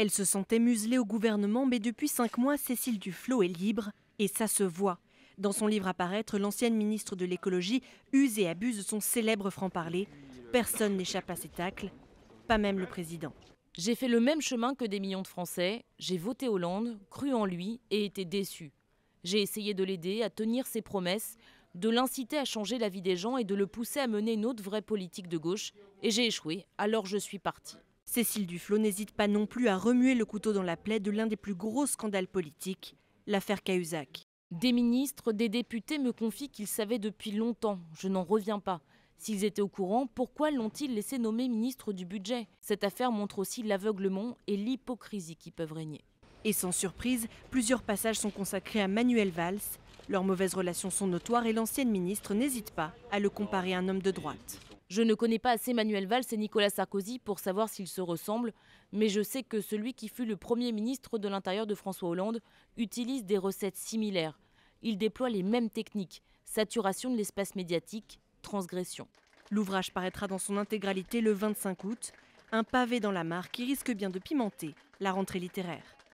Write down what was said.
Elle se sentait muselée au gouvernement, mais depuis cinq mois, Cécile Duflot est libre, et ça se voit. Dans son livre à paraître, l'ancienne ministre de l'écologie use et abuse son célèbre franc-parler. Personne n'échappe à ses tacles, pas même le président. J'ai fait le même chemin que des millions de Français, j'ai voté Hollande, cru en lui et été déçu. J'ai essayé de l'aider à tenir ses promesses, de l'inciter à changer la vie des gens et de le pousser à mener une autre vraie politique de gauche, et j'ai échoué, alors je suis partie. Cécile Duflot n'hésite pas non plus à remuer le couteau dans la plaie de l'un des plus gros scandales politiques, l'affaire Cahuzac. Des ministres, des députés me confient qu'ils savaient depuis longtemps. Je n'en reviens pas. S'ils étaient au courant, pourquoi l'ont-ils laissé nommer ministre du budget Cette affaire montre aussi l'aveuglement et l'hypocrisie qui peuvent régner. Et sans surprise, plusieurs passages sont consacrés à Manuel Valls. Leurs mauvaises relations sont notoires et l'ancienne ministre n'hésite pas à le comparer à un homme de droite. Je ne connais pas assez Manuel Valls et Nicolas Sarkozy pour savoir s'ils se ressemblent, mais je sais que celui qui fut le Premier ministre de l'Intérieur de François Hollande utilise des recettes similaires. Il déploie les mêmes techniques, saturation de l'espace médiatique, transgression. L'ouvrage paraîtra dans son intégralité le 25 août, un pavé dans la mare qui risque bien de pimenter la rentrée littéraire.